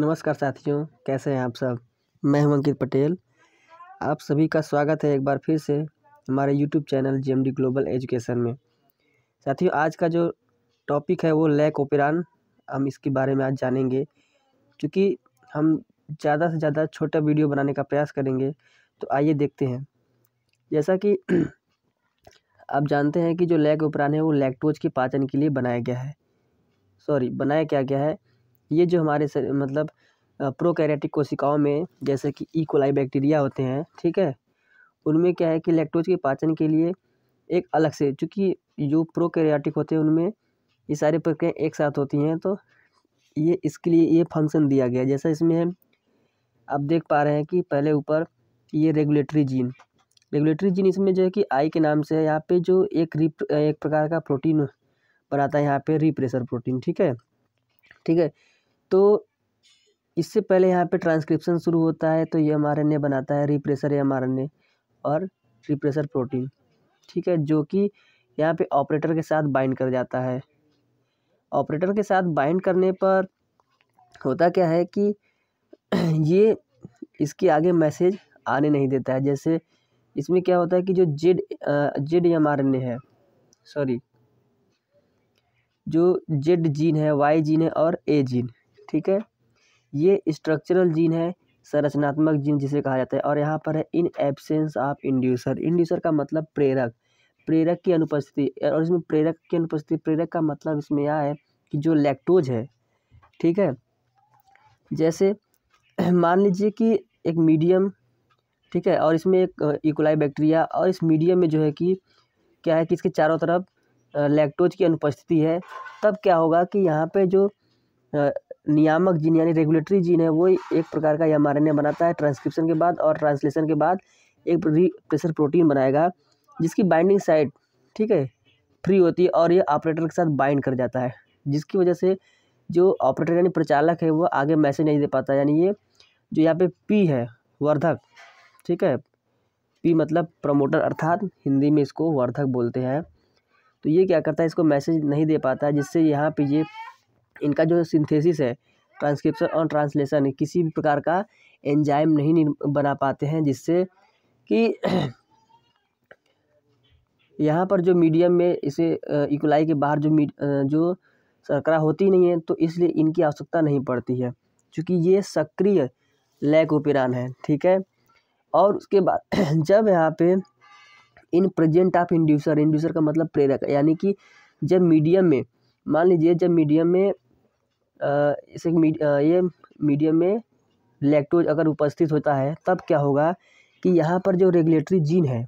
नमस्कार साथियों कैसे हैं आप सब मैं हूं अंकित पटेल आप सभी का स्वागत है एक बार फिर से हमारे YouTube channel GMD global education में साथियों आज का जो टॉपिक है वो लैक ओपेरान हम इसके बारे में आज जानेंगे क्योंकि हम ज़्यादा से ज़्यादा छोटा वीडियो बनाने का प्रयास करेंगे तो आइए देखते हैं जैसा कि आप जानते हैं कि जो लैक ओपरान है वो लैक्टोज के पाचन के लिए बनाया गया है सॉरी बनाया क्या गया है ये जो हमारे मतलब प्रोकैरियोटिक कोशिकाओं में जैसे कि ई कोलाई बैक्टीरिया होते हैं ठीक है उनमें क्या है कि लैक्टोज के पाचन के लिए एक अलग से चूँकि जो प्रोकैरियोटिक होते हैं उनमें ये सारी प्रक्रियाएँ एक साथ होती हैं तो ये इसके लिए ये फंक्शन दिया गया जैसा इसमें है आप देख पा रहे हैं कि पहले ऊपर ये रेगुलेटरी जीन रेगुलेटरी जीन इसमें जो है कि आई के नाम से है यहाँ पे जो एक रिप एक प्रकार का प्रोटीन बनाता है यहाँ पे रिप्रेशर प्रोटीन ठीक है ठीक है तो इससे पहले यहाँ पे ट्रांसक्रिप्शन शुरू होता है तो ये एम बनाता है रिप्रेसर एम और रिप्रेसर प्रोटीन ठीक है जो कि यहाँ पे ऑपरेटर के साथ बाइंड कर जाता है ऑपरेटर के साथ बाइंड करने पर होता क्या है कि ये इसके आगे मैसेज आने नहीं देता है जैसे इसमें क्या होता है कि जो जेड जेड एम है सॉरी जो जेड जीन है वाई जीन है और ए जीन ठीक है ये स्ट्रक्चरल जीन है संरचनात्मक जीन जिसे कहा जाता है और यहाँ पर है in absence of inducer inducer का मतलब प्रेरक प्रेरक की अनुपस्थिति और इसमें प्रेरक की अनुपस्थिति प्रेरक का मतलब इसमें यह है कि जो लैक्टोज है ठीक है जैसे मान लीजिए कि एक मीडियम ठीक है और इसमें एक इकोलाई बैक्टीरिया e. और इस मीडियम में जो है कि क्या है कि इसके चारों तरफ लैक्टोज की अनुपस्थिति है तब क्या होगा कि यहाँ पे जो नियामक जीन यानी रेगुलेटरी जीन है वो एक प्रकार का एम आर बनाता है ट्रांसक्रिप्शन के बाद और ट्रांसलेशन के बाद एक प्रेशर प्रोटीन बनाएगा जिसकी बाइंडिंग साइट ठीक है फ्री होती है और ये ऑपरेटर के साथ बाइंड कर जाता है जिसकी वजह से जो ऑपरेटर यानी प्रचालक है वो आगे मैसेज नहीं दे पाता यानी ये जो यहाँ पे पी है वर्धक ठीक है पी मतलब प्रमोटर अर्थात हिंदी में इसको वर्धक बोलते हैं तो ये क्या करता है इसको मैसेज नहीं दे पाता है जिससे यहाँ पे ये इनका जो सिंथेसिस है ट्रांसक्रिप्शन और ट्रांसलेशन किसी भी प्रकार का एंजाइम नहीं बना पाते हैं जिससे कि यहाँ पर जो मीडियम में इसे इकुलाई के बाहर जो जो शर्करा होती नहीं है तो इसलिए इनकी आवश्यकता नहीं पड़ती है क्योंकि ये सक्रिय लैकोपिरान है ठीक है और उसके बाद जब यहाँ पे in present of inducer inducer का मतलब प्रेरक यानी कि जब मीडियम में मान लीजिए जब मीडियम में इसे ये मीडियम में लैक्टोज अगर उपस्थित होता है तब क्या होगा कि यहाँ पर जो रेगुलेटरी जीन है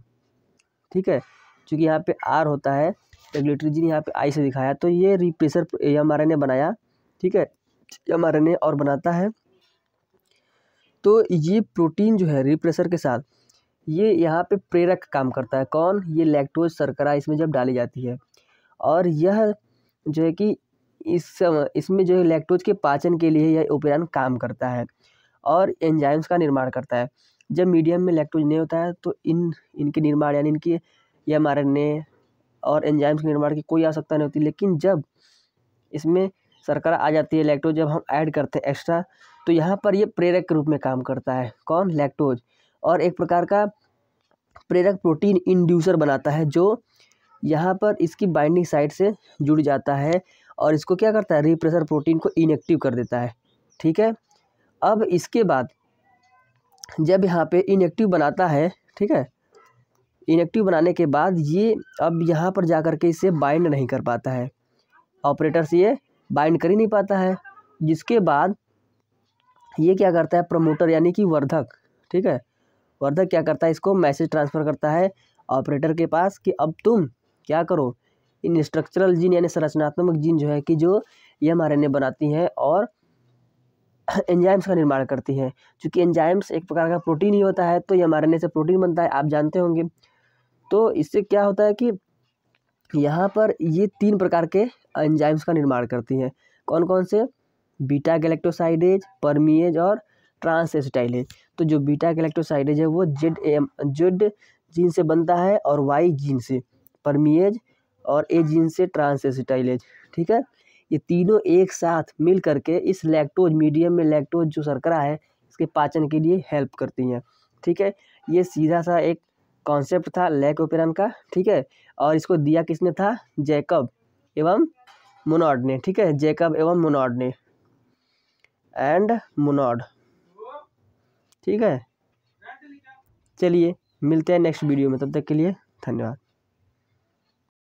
ठीक है चूँकि यहाँ पे आर होता है रेगुलेटरी जीन यहाँ पे आई से दिखाया तो ये रिप्रेसर एम आर ने बनाया ठीक है एम आर और बनाता है तो ये प्रोटीन जो है रिप्रेसर के साथ ये यहाँ पे प्रेरक काम करता है कौन ये लैक्टोज सरकरा इसमें जब डाली जाती है और यह जो है कि इस इसमें जो है लैक्टोज के पाचन के लिए यह उपेरन काम करता है और एंजाइम्स का निर्माण करता है जब मीडियम में लैक्टोज नहीं होता है तो इन इनके निर्माण यानी इनकी एम आर और एंजाइम्स के निर्माण की कोई आवश्यकता नहीं होती लेकिन जब इसमें सरकार आ जाती है लैक्टोज जब हम ऐड करते हैं एक्स्ट्रा तो यहाँ पर यह प्रेरक के रूप में काम करता है कौन लैक्टोज और एक प्रकार का प्रेरक प्रोटीन इंड्यूसर बनाता है जो यहाँ पर इसकी बाइंडिंग साइट से जुड़ जाता है और इसको क्या करता है रिप्रेसर प्रोटीन को इनएक्टिव कर देता है ठीक है अब इसके बाद जब यहाँ पे इनएक्टिव बनाता है ठीक है इनएक्टिव बनाने के बाद ये अब यहाँ पर जा कर के इसे बाइंड नहीं कर पाता है ऑपरेटर से ये बाइंड कर ही नहीं पाता है जिसके बाद ये क्या करता है प्रमोटर यानी कि वर्धक ठीक है वर्धक क्या करता है इसको मैसेज ट्रांसफ़र करता है ऑपरेटर के पास कि अब तुम क्या करो इन स्ट्रक्चरल जीन यानी संरचनात्मक जीन जो है कि जो एम आर बनाती हैं और एंजाइम्स का निर्माण करती हैं चूँकि एंजाइम्स एक प्रकार का प्रोटीन ही होता है तो एम आर से प्रोटीन बनता है आप जानते होंगे तो इससे क्या होता है कि यहाँ पर ये तीन प्रकार के एंजाइम्स का निर्माण करती हैं कौन कौन से बीटा गैलेक्टोसाइडेज परमिएज और ट्रांस एसिटाइलेज तो जो बीटा गैलेक्टोसाइडेज है वो जेड एम जेड जीन से बनता है और वाई जीन से परमिएज और ए जिनसे ट्रांसेसिटाइलेज ठीक है ये तीनों एक साथ मिल करके इस लैक्टोज मीडियम में लैक्टोज जो सरकरा है इसके पाचन के लिए हेल्प करती हैं ठीक है ये सीधा सा एक कॉन्सेप्ट था लैकोपेरन का ठीक है और इसको दिया किसने था जैकब एवं मोनॉड ने ठीक है जैकब एवं मोनॉड ने एंड मोनॉड ठीक है चलिए मिलते हैं नेक्स्ट वीडियो में तब तक के लिए धन्यवाद